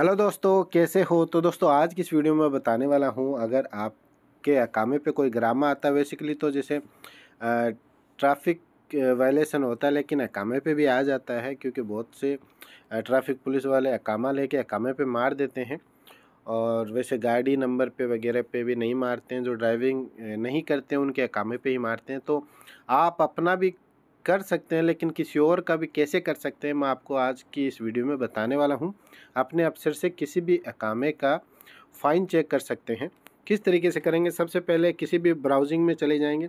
hello दोस्तों कैसे हो तो दोस्तों आज की इस वीडियो में बताने वाला हूँ अगर आपके अकामे पे कोई ग्रामा आता है बेसिकली तो जैसे ट्रैफिक वायलेशन होता है लेकिन अकामे पे भी आ जाता है क्योंकि बहुत से ट्रैफिक पुलिस वाले अकामा लेके अकामे पे मार देते हैं और वैसे गाड़ी नंबर पे वगैरह पे भी नहीं मारते हैं जो ड्राइविंग नहीं करते उनके अकामे पे ही मारते हैं तो आप अपना भी कर सकते हैं लेकिन किसी और का भी कैसे कर सकते हैं मैं आपको आज की इस वीडियो में बताने वाला हूँ अपने अफसर से किसी भी अकामे का फ़ाइन चेक कर सकते हैं किस तरीके से करेंगे सबसे पहले किसी भी ब्राउजिंग में चले जाएंगे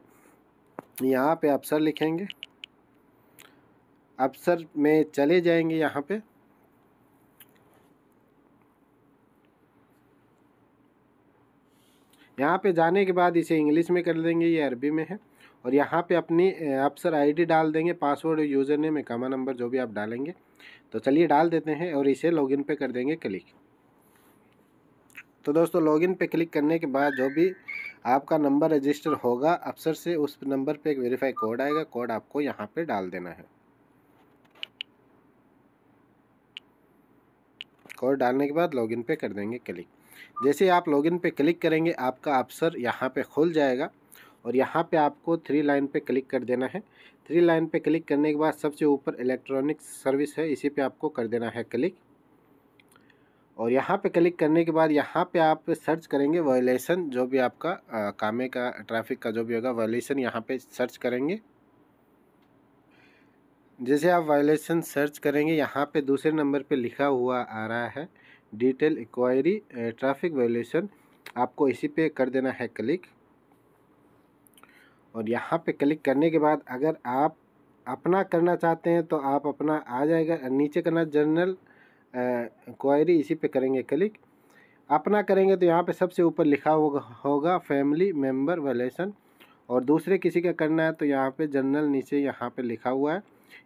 यहाँ पे अफसर लिखेंगे अफसर में चले जाएंगे यहाँ पे यहाँ पे जाने के बाद इसे इंग्लिश में कर देंगे ये अरबी में है और यहाँ पे अपनी अप्सर आईडी डाल देंगे password user name comma number जो भी आप डालेंगे तो चलिए डाल देते हैं और इसे लॉगिन पे कर देंगे क्लिक तो दोस्तों लॉगिन पे क्लिक करने के बाद जो भी आपका नंबर रजिस्टर होगा अफसर से उस नंबर पे एक वेरीफाई कोड आएगा कोड आपको यहाँ पे डाल देना है कोड डालने के बाद लॉगिन पे कर देंगे क्लिक जैसे आप लॉगिन पे क्लिक करेंगे आपका अफसर यहाँ पे खुल जाएगा और यहाँ पे आपको थ्री लाइन पे क्लिक कर देना है थ्री लाइन पे क्लिक करने के बाद सबसे ऊपर इलेक्ट्रॉनिक सर्विस है इसी पे आपको कर देना है क्लिक और यहाँ पे क्लिक करने के बाद यहाँ पे आप सर्च करेंगे वॉयलेसन जो भी आपका आ, कामे का ट्रैफिक का जो भी होगा वायलेशन यहाँ पे सर्च करेंगे जैसे आप वायलेशन सर्च करेंगे यहाँ पे दूसरे नंबर पे लिखा हुआ आ रहा है डिटेल इक्वायरी ट्रैफिक वायलेशन आपको इसी पे कर देना है क्लिक और यहाँ पे क्लिक करने के बाद अगर आप अपना करना चाहते हैं तो आप अपना आ जाएगा नीचे करना जनरल इक्वायरी इसी पे करेंगे क्लिक अपना करेंगे तो यहाँ पे सबसे ऊपर लिखा होगा होगा फैमिली मेम्बर वायलेशन और दूसरे किसी का करना है तो यहाँ पे जनरल नीचे यहाँ पे लिखा हुआ है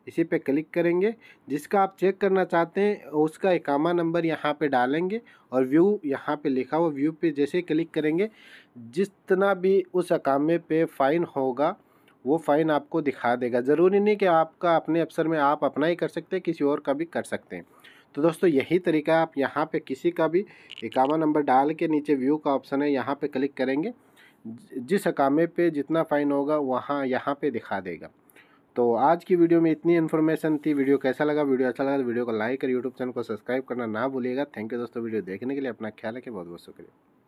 इसी पे क्लिक करेंगे जिसका आप चेक करना चाहते हैं उसका इकामा नंबर यहाँ पे डालेंगे और व्यू यहाँ पे लिखा हुआ व्यू पे जैसे क्लिक करेंगे जितना भी उस अकामे पे फ़ाइन होगा वो फ़ाइन आपको दिखा देगा ज़रूरी नहीं कि आपका अपने अफसर में आप अपना ही कर सकते हैं किसी और का भी कर सकते हैं तो दोस्तों यही तरीका आप यहाँ पर किसी का भी इकामा नंबर डाल के नीचे व्यू का ऑप्शन है यहाँ पर क्लिक करेंगे जिस अकामे पे जितना फ़ाइन होगा वहाँ यहाँ पे दिखा देगा तो आज की वीडियो में इतनी इन्फॉर्मेशन थी वीडियो कैसा लगा वीडियो अच्छा लगा तो वीडियो को लाइक और यूट्यूब चैनल को सब्सक्राइब करना ना भूलिएगा थैंक यू दोस्तों वीडियो देखने के लिए अपना ख्याल रखें बहुत बहुत शुक्रिया